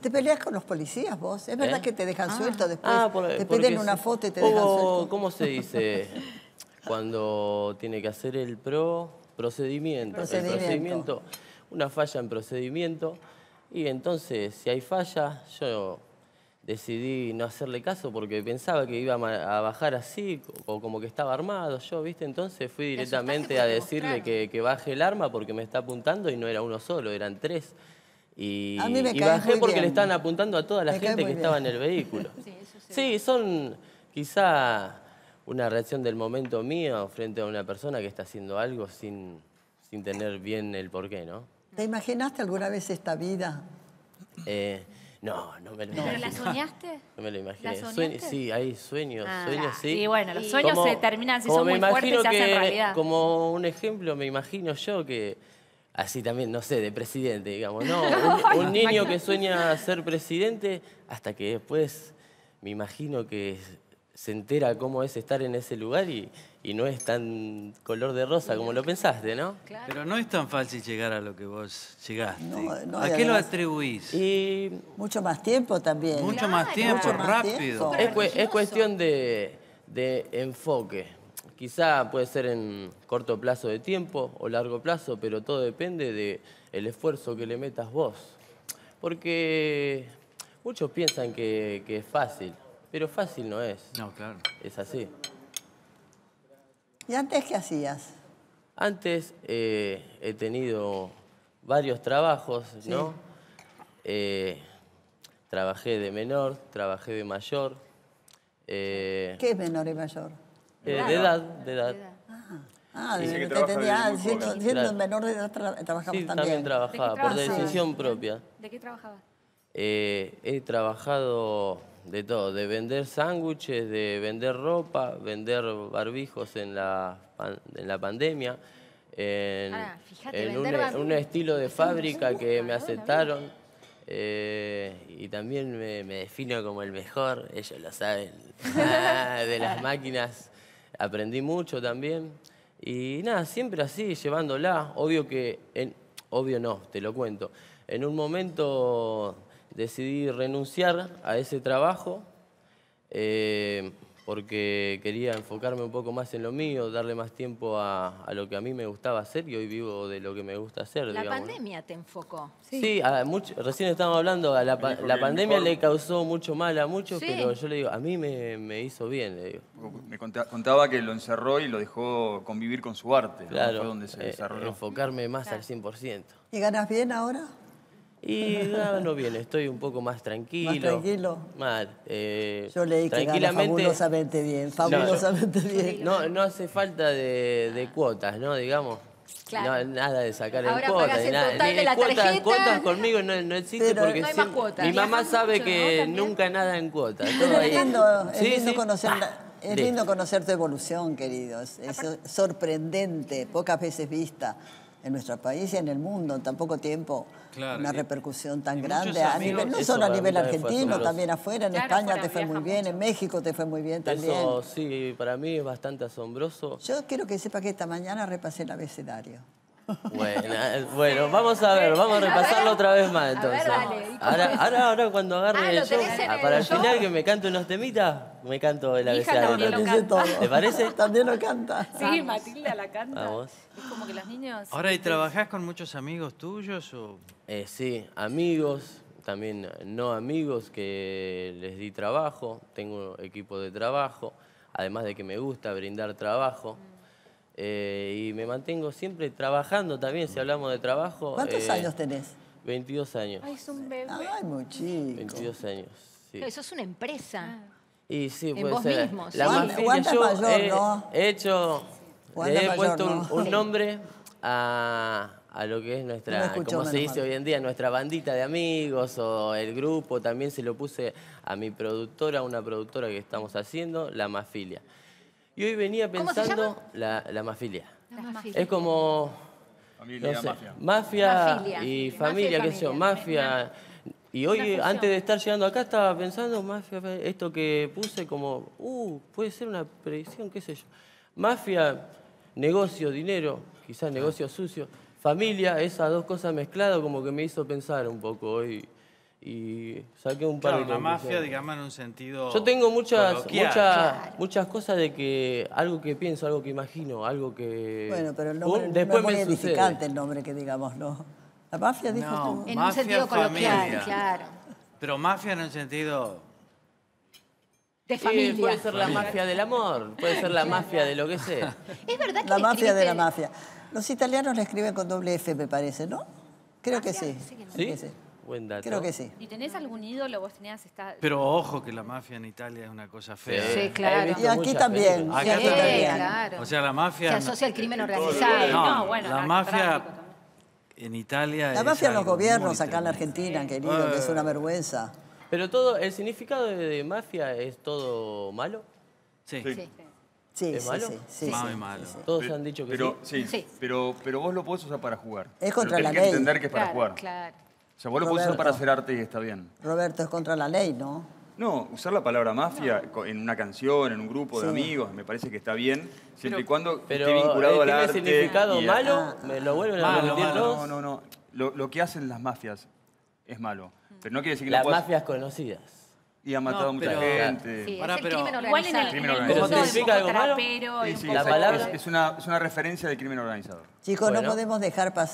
Te peleas con los policías vos. Es verdad ¿Eh? que te dejan ah. suelto ah, después. te piden una foto y te dejan suelto. ¿Cómo se dice? Cuando tiene que hacer el pro procedimiento. procedimiento. Una falla en procedimiento. Y entonces, si hay falla, yo decidí no hacerle caso porque pensaba que iba a bajar así o como que estaba armado yo, ¿viste? Entonces fui directamente a decirle que, que baje el arma porque me está apuntando y no era uno solo, eran tres. Y, me bajé porque le estaban apuntando a toda la gente que estaba en el vehículo. Sí, eso son quizá una reacción del momento mío frente a una persona que está haciendo algo sin, sin tener bien el porqué, ¿no? ¿Te imaginaste alguna vez esta vida? Eh, no, no me lo imaginé. ¿Pero la soñaste? No me lo imaginé. sí, hay sueños, ah, sueños, sí. bueno, los sueños se terminan, si son muy fuertes, se hacen realidad. Como un ejemplo, me imagino yo que así también, no sé, de presidente, digamos. No, un, niño que sueña ser presidente hasta que después me imagino que se entera cómo es estar en ese lugar y, no es tan color de rosa como lo pensaste, ¿no? Pero no es tan fácil llegar a lo que vos llegaste. ¿A qué lo atribuís? Y... Mucho más tiempo también. Mucho más tiempo, rápido. Es, cuestión de enfoque Quizá puede ser en corto plazo de tiempo o largo plazo, pero todo depende del esfuerzo que le metas vos. Porque muchos piensan que, es fácil, pero fácil no es. No, claro. Es así. ¿Y antes qué hacías? Antes eh, he tenido varios trabajos, ¿no? Eh, trabajé de menor, trabajé de mayor. Eh, ¿Qué es menor y mayor? Eh, de edad, de edad. Ah, ah, ah siendo, siendo menor de edad eh, trabajamos sí, también. trabajaba, por decisión propia. ¿De qué trabajaba? Eh, he trabajado de todo, de vender sándwiches, de vender ropa, vender barbijos en la, en la pandemia, en, un, estilo de fábrica que me aceptaron y también me, defino como el mejor, ellos lo saben, ah, de las máquinas aprendí mucho también. Y nada, siempre así, llevándola. Obvio que, en, obvio no, te lo cuento. En un momento decidí renunciar a ese trabajo. Eh, porque quería enfocarme un poco más en lo mío, darle más tiempo a, lo que a mí me gustaba hacer y hoy vivo de lo que me gusta hacer. La pandemia te enfocó. Sí, recién estábamos hablando, la, pandemia le causó mucho mal a muchos, pero yo le digo, a mí me, hizo bien. Me contaba que lo encerró y lo dejó convivir con su arte. Claro, Fue donde se eh, desarrolló. enfocarme más al 100%. ¿Y ganas bien ahora? Y nada, no viene, estoy un poco más tranquilo. ¿Más tranquilo? Mal. Eh, Yo leí que gana fabulosamente bien, fabulosamente bien. No, no hace falta de, cuotas, ¿no? Digamos. nada de sacar Ahora el cuota. El cuotas, cuotas conmigo no, no existe porque no hay mi mamá sabe que nunca nada en cuotas. es lindo, es conocer... tu evolución, queridos. Es sorprendente, pocas veces vista en nuestro país y en el mundo en tan poco tiempo una repercusión tan grande, a nivel, no solo a nivel argentino, también afuera, en España te fue muy bien, en México te fue muy bien también. Eso sí, para mí es bastante asombroso. Yo quiero que sepa que esta mañana repasé el abecedario. Bueno, bueno, vamos a ver, vamos a repasarlo otra vez más entonces. Ahora, ahora, ahora cuando ah, agarre el show, para el final que me cante unos temitas, me canto el abecedario. ¿Te parece? También lo canta. Sí, Matilda la canta. Es como que los niños... Ahora, ¿y este, trabajás con muchos amigos tuyos o...? Eh, sí, amigos, también no amigos que les di trabajo, tengo equipo de trabajo, además de que me gusta brindar trabajo. Mm. Eh, y me mantengo siempre trabajando también, si hablamos de trabajo. ¿Cuántos eh, años tenés? 22 años. Ay, es un bebé. Ay, muy chico. 22 años, Pero eso es una empresa. Y sí, vos la Mafilia. yo he, hecho, he puesto un, nombre a, lo que es nuestra, como se dice hoy en día, nuestra bandita de amigos o el grupo. También se lo puse a mi productora, una productora que estamos haciendo, La Mafilia. Y hoy venía pensando la, la mafilia. Es como. mafia. y familia, qué sé yo, mafia. Y hoy, antes de estar llegando acá, estaba pensando, mafia, esto que puse como, uh, puede ser una predicción, qué sé yo. Mafia, negocio, dinero, quizás negocio ah. sucio. Familia, esas dos cosas mezcladas como que me hizo pensar un poco hoy y saqué un par de la mafia, digamos, en un sentido. Yo tengo muchas, muchas, cosas de que algo que pienso, algo que imagino, algo que. Bueno, pero el nombre, no es muy edificante el nombre que digamos, ¿no? La mafia dijo En un sentido coloquial, claro. Pero mafia en un sentido. De familia. puede ser la mafia del amor, puede ser la mafia de lo que sea. Es verdad que. La mafia de la mafia. Los italianos la escriben con doble F, me parece, ¿no? Creo que sí. sí. ¿Sí? Buen dato. Creo que sí. ¿Y tenés algún ídolo? ¿Vos tenías esta... Pero ojo que la mafia en Italia es una cosa fea. Sí, claro. Y aquí también. sí, Claro. O sea, la mafia... Se asocia al crimen organizado. No, bueno, la mafia en Italia... La mafia en los gobiernos acá en la Argentina, querido, que es una ah. vergüenza. Pero todo, ¿el significado de mafia es todo malo? Sí. sí. Sí, ¿Es malo? Sí, sí, malo. Todos han dicho que pero, sí. Pero, pero vos lo podés usar para jugar. Es contra la ley. que entender que es para jugar. Claro. Se vuelve usar para hacer arte y está bien. Roberto, es contra la ley, ¿no? No, usar la palabra mafia en una canción, en un grupo de amigos, me parece que está bien, siempre y cuando esté vinculado eh, al arte. significado malo? Ah. ¿Me lo vuelven a repetir No, no, no. Lo, que hacen las mafias es malo. Pero no quiere decir que... Las mafias conocidas. Y han matado a mucha gente. es crimen organizado. el, crimen organizado. es, una, es una referencia del crimen organizado. Chicos, no podemos dejar pasar...